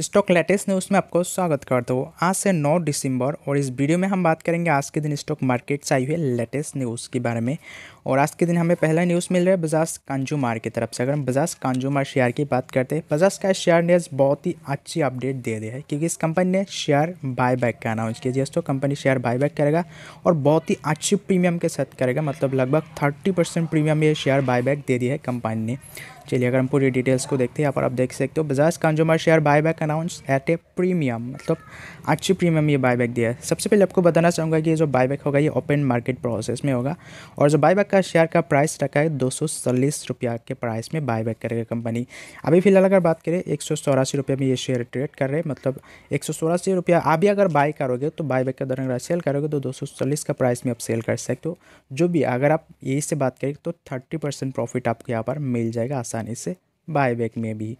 stock latest news में आपको स्वागत करता हूँ आज से 9 दिसंबर और इस वीडियो में हम बात करेंगे आज के दिन स्टॉक मार्केट से आई हुई लेटेस्ट न्यूज़ के बारे में और आज के दिन हमें पहला न्यूज़ मिल रहा है बजाज कंजूमार की तरफ से अगर हम बजाज कंजूमार शेयर की बात करते हैं बजाज का शेयर ने बहुत ही अच्छी अपडेट दे दिया है क्योंकि इस कंपनी ने शेयर बायबैक का अनाउंस किया तो कंपनी शेयर बायबैक करेगा और बहुत ही अच्छी प्रीमियम के साथ करेगा मतलब लगभग थर्टी प्रीमियम ये शेयर बायबैक दे दिया है कंपनी ने चलिए अगर हम पूरी डिटेल्स को देखते हैं यहाँ पर आप देख सकते हो Bajaj consumer share buyback announce at a premium मतलब अच्छी प्रीमियम ये बायबैक दिया है सबसे पहले आपको बताना चाहूँगा कि ये जो बायबैक होगा ये ओपन मार्केट प्रोसेस में होगा और जो बायबैक का शेयर का प्राइस रखा है दो रुपया के प्राइस में बायबैक करेगा कंपनी अभी फिलहाल अगर बात करें एक रुपया में ये शेयर ट्रेड कर रहे हैं मतलब एक रुपया अभी अगर बाय करोगे तो बायबैक का दौरान अगर सेल करोगे तो दो का प्राइस में आप सेल कर सकते हो जो भी अगर आप यही से बात करें तो थर्टी परसेंट प्रॉफिट आपको यहाँ पर मिल जाएगा आसान आसानी से बायबैक में भी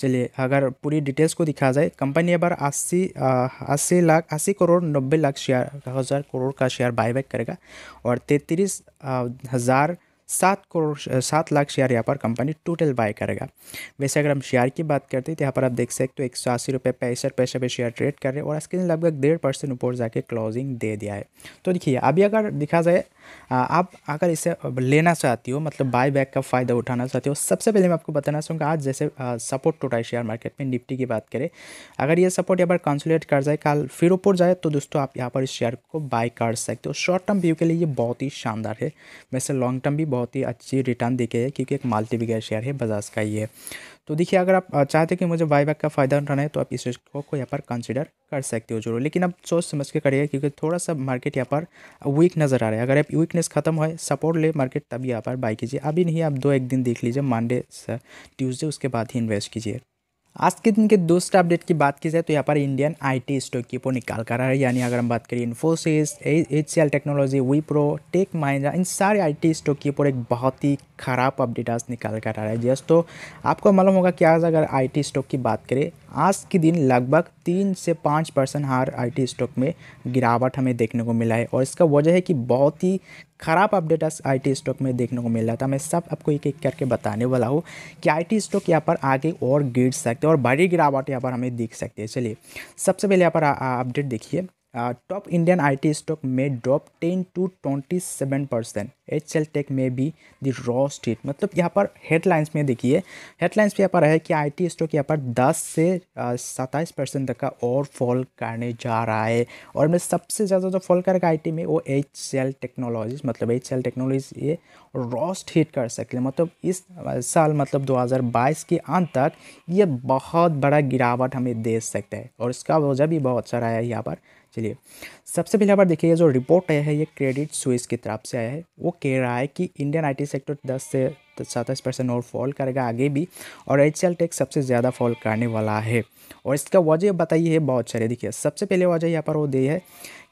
चलिए अगर पूरी डिटेल्स को दिखा जाए कंपनी अब अस्सी अस्सी लाख अस्सी करोड़ नब्बे लाख शेयर हज़ार करोड़ का शेयर बायबैक करेगा और तैंतीस हज़ार सात करोड़ सात लाख शेयर यहाँ पर कंपनी टोटल बाय करेगा वैसे अगर हम शेयर की बात करते हैं तो यहाँ पर आप देख सकते हो एक सौ अस्सी रुपये पैंसठ पैसे पे शेयर ट्रेड कर रहे हैं और इसके लगभग डेढ़ परसेंट ऊपर जाके क्लोजिंग दे दिया है तो देखिए अभी अगर देखा जाए आप अगर इसे लेना चाहती हो मतलब बाय बैक का फ़ायदा उठाना चाहती हो सबसे पहले मैं आपको बताना चाहूँगा आज जैसे सपोर्ट टूटा है शेयर मार्केट में निफ्टी की बात करें अगर ये सपोर्ट यहाँ पर कंसोलेट कर जाए कल फिर ऊपर जाए तो दोस्तों आप यहाँ पर इस शेयर को बाय कर सकते हो शॉर्ट टर्म व्यू के लिए ये बहुत ही शानदार है वैसे लॉन्ग टर्म भी बहुत बहुत ही अच्छी रिटर्न देके है क्योंकि एक माल्टी बिगर शेयर है बजाज का ही है तो देखिए अगर आप चाहते कि मुझे बाई बैक का फ़ायदा उठाना है तो आप इस स्टॉक को यहाँ पर कंसिडर कर सकते हो जरूर लेकिन आप सोच समझ के करिएगा क्योंकि थोड़ा सा मार्केट यहाँ पर वीक नज़र आ रहा है अगर आप वीकनेस खत्म हो सपोर्ट ले मार्केट तभी यहाँ पर बाई कीजिए अभी नहीं आप दो एक दिन देख लीजिए मंडे ट्यूजडे उसके बाद ही इन्वेस्ट कीजिए आज के दिन के दूसरे अपडेट की बात की जाए तो यहाँ पर इंडियन आईटी स्टॉक की ऊपर निकाल कर रहा है यानी अगर हम बात करें Infosys H C L technology Wipro tech Mahindra इन सारे आईटी स्टॉक की ऊपर एक बहुत ही खराब अपडेट आज निकाल कर आ रहा है जस्ट तो आपको मालूम होगा कि आज अगर आईटी स्टॉक की बात करें आज के दिन लगभग तीन से पाँच परसेंट हार आईटी स्टॉक में गिरावट हमें देखने को मिला है और इसका वजह है कि बहुत ही ख़राब अपडेट आईटी स्टॉक में देखने को मिल रहा था मैं सब आपको एक एक करके बताने वाला हूँ कि आईटी स्टॉक यहाँ पर आगे और गिर सकते हैं और बड़ी गिरावट यहाँ पर हमें देख सकती है चलिए सबसे पहले यहाँ पर अपडेट देखिए टॉप इंडियन आईटी स्टॉक में drop ten to twenty seven percent H L tech में भी द रॉ स्टेट मतलब यहाँ पर हेडलाइंस में देखिए हेडलाइंस पे यहाँ पर है कि आईटी स्टॉक यहाँ पर 10 से सत्ताईस परसेंट तक का और फॉल करने जा रहा है और में सबसे ज़्यादा जो फॉल करेगा आईटी में वो एच एल टेक्नोलॉजीज मतलब एच एल टेक्नोलॉजी ये रॉस्ट हिट कर सकते हैं मतलब इस साल मतलब 2022 के अंत तक ये बहुत बड़ा गिरावट हमें दे सकता है और इसका वजह भी बहुत सारा है यहाँ पर चलिए सबसे पहले आप देखिए जो रिपोर्ट आया है ये क्रेडिट स्विस की तरफ से आया है वो कह रहा है कि इंडियन आईटी सेक्टर 10 से सत्ताईस परसेंट और फॉल करेगा आगे भी और एच टेक सबसे ज़्यादा फॉल करने वाला है और इसका वजह बताइए बहुत सारे देखिए सबसे पहले वजह यहाँ पर वो दे है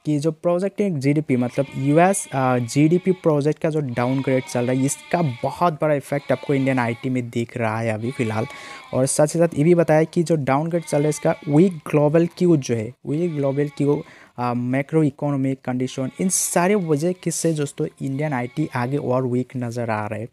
कि जो प्रोजेक्ट है जीडीपी मतलब यूएस जीडीपी प्रोजेक्ट का जो डाउनग्रेड चल रहा है इसका बहुत बड़ा इफेक्ट आपको इंडियन आईटी में दिख रहा है अभी फिलहाल और साथ ही साथ ये भी बताया कि जो डाउनग्रेड चल रहा है इसका वी ग्लोबल क्यू जो है weak global cue macroeconomic condition इन सारे वजह किससे दोस्तों इंडियन आईटी आगे और वीक नज़र आ रहे हैं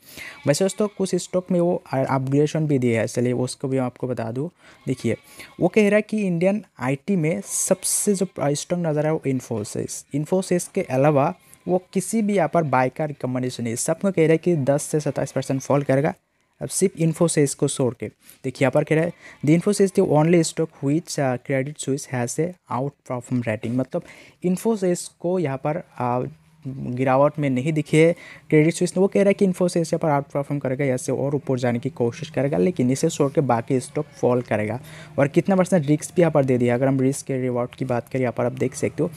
वैसे दोस्तों कुछ स्टॉक में वो अपग्रेडेशन भी दिया है चलिए उसको भी मैं आपको बता दूँ देखिए वो कह रहा है कि इंडियन आई में सबसे जो स्टॉक नज़र आया वो इन्फोसिस इन्फोसिस के अलावा वो किसी भी यहाँ पर बाय का रिकमेंडेशन है सबको कह रहा है कि 10 से 27 परसेंट फॉल करेगा अब सिर्फ इन्फोसेस को छोड़ के देखिए यहाँ पर कह रहा है the Infosys the only stock which Credit Suisse has a outperform rating मतलब इन्फोसेस को यहाँ पर uh, गिरावट में नहीं दिखी है क्रेडिट स्विस ने वो कह रहा है कि इन्फोसिस यहाँ पर आउट परफॉर्म करेगा या से और ऊपर जाने की कोशिश करेगा लेकिन इसे छोड़ के बाकी स्टॉक फॉल करेगा और कितना परसेंट रिस्क भी यहाँ पर दे दिया अगर हम रिस्क के रिवॉर्ड की बात करें यहाँ पर आप देख सकते हो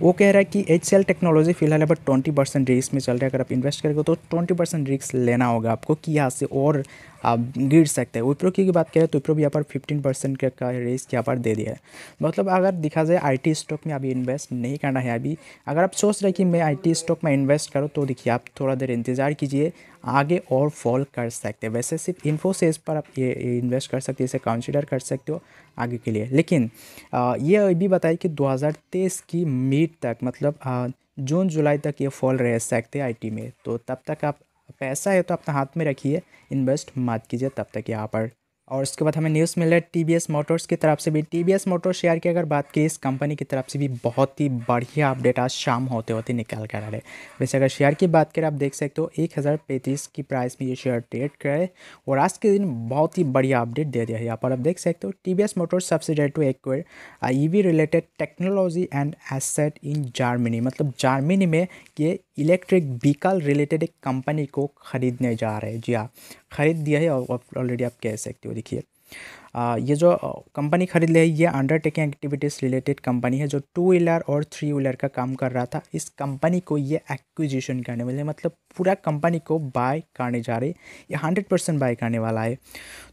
वो कह रहा है कि एच टेक्नोलॉजी फिलहाल यहाँ पर ट्वेंटी रिस्क में चल रहा है अगर आप इन्वेस्ट करेंगे तो ट्वेंटी रिस्क लेना होगा आपको कि यहाँ से और आप गिर सकते हैं विप्रो की बात करें तो विप्रो भी यहाँ पर फिफ्टीन परसेंट का रिस्क यहाँ पर दे दिया है मतलब अगर दिखा जाए आईटी स्टॉक में अभी इन्वेस्ट नहीं करना है अभी अगर आप सोच रहे कि मैं आईटी स्टॉक में इन्वेस्ट करूँ तो देखिए आप थोड़ा देर इंतज़ार कीजिए आगे और फॉल कर सकते हैं वैसे सिर्फ इन्फोसिस पर आप ये इन्वेस्ट कर सकते हो इसे कंसिडर कर सकते हो आगे के लिए लेकिन ये भी बताए कि दो की मिड तक मतलब जून जुलाई तक ये फॉल रह सकते हैं आईटी में तो तब तक आप पैसा है तो अपना हाथ में रखिए इन्वेस्ट मत कीजिए तब तक यहाँ पर और उसके बाद हमें न्यूज़ मिल रहा है टी मोटर्स की तरफ से भी टी मोटर्स शेयर की अगर बात की इस कंपनी की तरफ से भी बहुत ही बढ़िया अपडेट आज शाम होते होते निकाल कर आ रहे वैसे अगर शेयर की बात करें आप देख सकते हो एक हज़ार पैंतीस की प्राइस में ये शेयर ट्रेड करे और आज के दिन बहुत ही बढ़िया अपडेट दे दिया है यहाँ पर आप देख सकते हो T motors subsidy to acquire E related technology and asset in Germany मतलब जार्मनी में ये इलेक्ट्रिक व्हीकल रिलेटेड एक कंपनी को ख़रीदने जा रहे हैं जी हाँ ख़रीद दिया है ऑलरेडी आप कह सकते हो देखिए ये जो कंपनी खरीद ली है ये अंडरटेकिंग एक्टिविटीज़ रिलेटेड कंपनी है जो टू व्हीलर और थ्री व्हीलर का काम कर रहा था इस कंपनी को ये एक्विजिशन करने वाले मतलब पूरा कंपनी को बाय करने जा रही ये हंड्रेड परसेंट बाय करने वाला है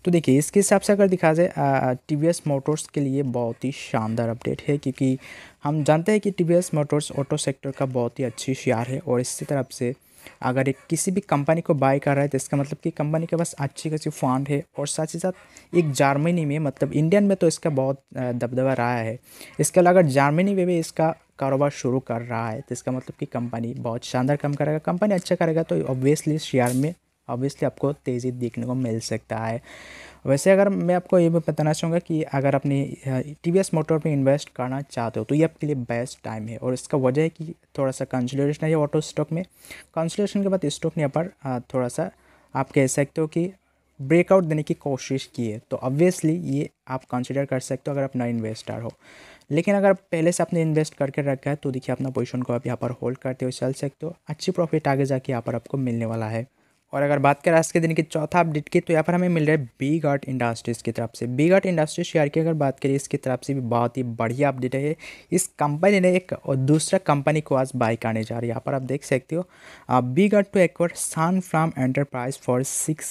तो देखिए इसके हिसाब से अगर दिखा जाए टी वी एस मोटर्स के लिए बहुत ही शानदार अपडेट है क्योंकि हम जानते हैं कि T V S motors auto sector का बहुत ही अच्छी शेयर है और इसी तरफ से अगर एक किसी भी कंपनी को बाय कर रहा है तो इसका मतलब कि कंपनी के पास अच्छी खासी फंड है और साथ ही साथ एक जर्मनी में मतलब इंडियन में तो इसका बहुत दबदबा रहा है इसके अलावा अगर जर्मनी में भी इसका कारोबार शुरू कर रहा है तो इसका मतलब कि कंपनी बहुत शानदार काम करेगा कंपनी अच्छा करेगा तो ऑब्वियसली शेयर में ऑब्वियसली आपको तेज़ी देखने को मिल सकता है वैसे अगर मैं आपको ये भी बताना चाहूँगा कि अगर अपनी टी वी एस मोटर पर इन्वेस्ट करना चाहते हो तो ये आपके लिए बेस्ट टाइम है और इसका वजह है कि थोड़ा सा कंसुलेशन है ऑटो स्टॉक में कंसुलेशन के बाद स्टॉक ने यहाँ पर थोड़ा सा आप कह सकते हो कि ब्रेकआउट देने की कोशिश की है तो ऑब्वियसली ये आप कंसिडर कर सकते हो अगर आप नए इन्वेस्टर हो लेकिन अगर पहले से आपने इन्वेस्ट करके रखा है तो देखिए अपना पोजीशन को आप यहाँ पर होल्ड करते हुए चल सकते हो अच्छी प्रॉफिट आगे जाके यहाँ पर आपको मिलने वाला है और अगर बात करें आज के दिन की चौथा अपडेट की तो यहाँ पर हमें मिल रहा है बी गार्ट इंडस्ट्रीज़ की तरफ से बी गार्ट इंडस्ट्रीज शेयर की अगर बात करें इसकी तरफ से भी बहुत ही बढ़िया अपडेट है इस कंपनी ने एक और दूसरा कंपनी को आज बाई करने जा रही है यहाँ पर आप देख सकते हो B guard to acquire Sunflame enterprise for six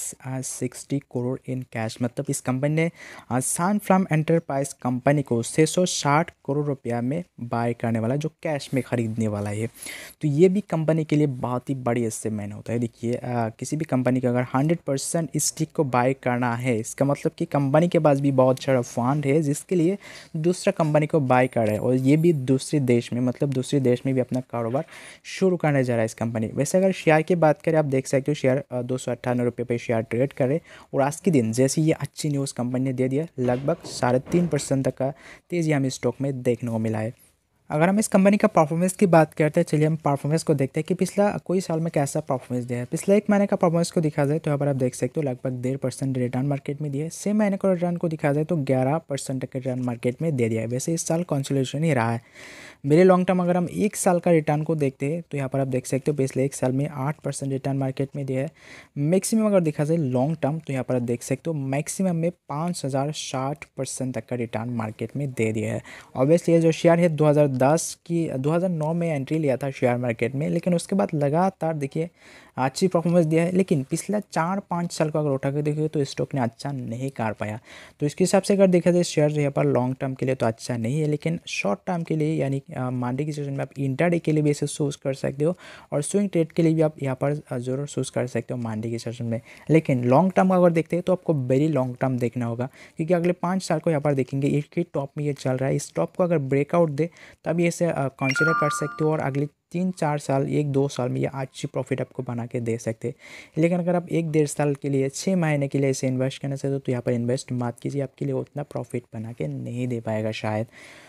sixty crore in cash मतलब इस कंपनी ने सन फ्राम एंटरप्राइज कंपनी को छः सौ साठ करोड़ रुपया में बाय करने वाला जो कैश में खरीदने वाला है तो ये भी कंपनी के लिए बहुत ही बड़ी इससे मैंने होता है देखिए किसी किसी भी कंपनी का अगर 100 परसेंट इस स्टिक को बाय करना है इसका मतलब कि कंपनी के पास भी बहुत सारा फंड है जिसके लिए दूसरा कंपनी को बाय कर रहा है और ये भी दूसरे देश में मतलब दूसरे देश में भी अपना कारोबार शुरू करने जा रहा है इस कंपनी वैसे अगर शेयर की बात करें आप देख सकते हो शेयर दो सौ शेयर ट्रेड करे और आज के दिन जैसे ये अच्छी न्यूज़ कंपनी ने दे दिया लगभग साढ़े तीन परसेंट तक का तेज़ी हमें स्टॉक में देखने को मिला है अगर हम इस कंपनी का परफॉर्मेंस की बात करते हैं चलिए हम परफॉर्मेंस को देखते हैं कि पिछला कोई साल में कैसा परफॉर्मेंस दिया है पिछले एक महीने का परफॉर्मेंस को दिखा जाए तो यहाँ पर आप देख सकते हो लगभग डेढ़ परसेंट रिटर्न मार्केट में दिया है सेम महीने का रिटर्न को दिखा जाए तो ग्यारह परसेंट का रिटर्न मार्केट में दे दिया है वैसे इस साल कॉन्सोलेशन ही रहा है मेरे लॉन्ग टर्म अगर हम एक साल का रिटर्न को देखते हैं तो यहाँ पर आप देख सकते हो पिछले एक साल में आठ परसेंट रिटर्न मार्केट में दिया है मैक्सिमम अगर देखा जाए लॉन्ग टर्म तो यहाँ पर आप देख सकते हो मैक्सिमम में पाँच हज़ार साठ परसेंट तक का रिटर्न मार्केट में दे दिया है ऑब्वियसली जो शेयर है दो हज़ार 2010 की 2009 में एंट्री लिया था शेयर मार्केट में लेकिन उसके बाद लगातार देखिए अच्छी परफॉर्मेंस दिया है लेकिन पिछला चार पाँच साल का अगर उठा के देखिए तो स्टॉक ने अच्छा नहीं कर पाया तो इसके हिसाब से अगर देखा जाए शेयर यहाँ पर लॉन्ग टर्म के लिए तो अच्छा नहीं है लेकिन शॉर्ट टर्म के लिए यानी मंडे की सीजन में आप इंटर के लिए भी इसे सोच कर सकते हो और स्विंग ट्रेड के लिए भी आप यहाँ पर ज़रूर सोच कर सकते हो मंडे की सीजन में लेकिन लॉन्ग टर्म अगर देखते हैं तो आपको वेरी लॉन्ग टर्म देखना होगा क्योंकि अगले पाँच साल को यहाँ पर देखेंगे एक ही टॉप में ये चल रहा है इस टॉप को अगर ब्रेकआउट दे तब ये इसे कंसिडर कर सकते हो और अगले तीन चार साल एक दो साल में ये अच्छी प्रॉफिट आपको बना के दे सकते हैं लेकिन अगर आप एक डेढ़ साल के लिए छः महीने के लिए इसे इन्वेस्ट करना चाहते हो तो यहाँ पर इन्वेस्ट मत कीजिए आपके लिए उतना प्रॉफिट बना के नहीं दे पाएगा शायद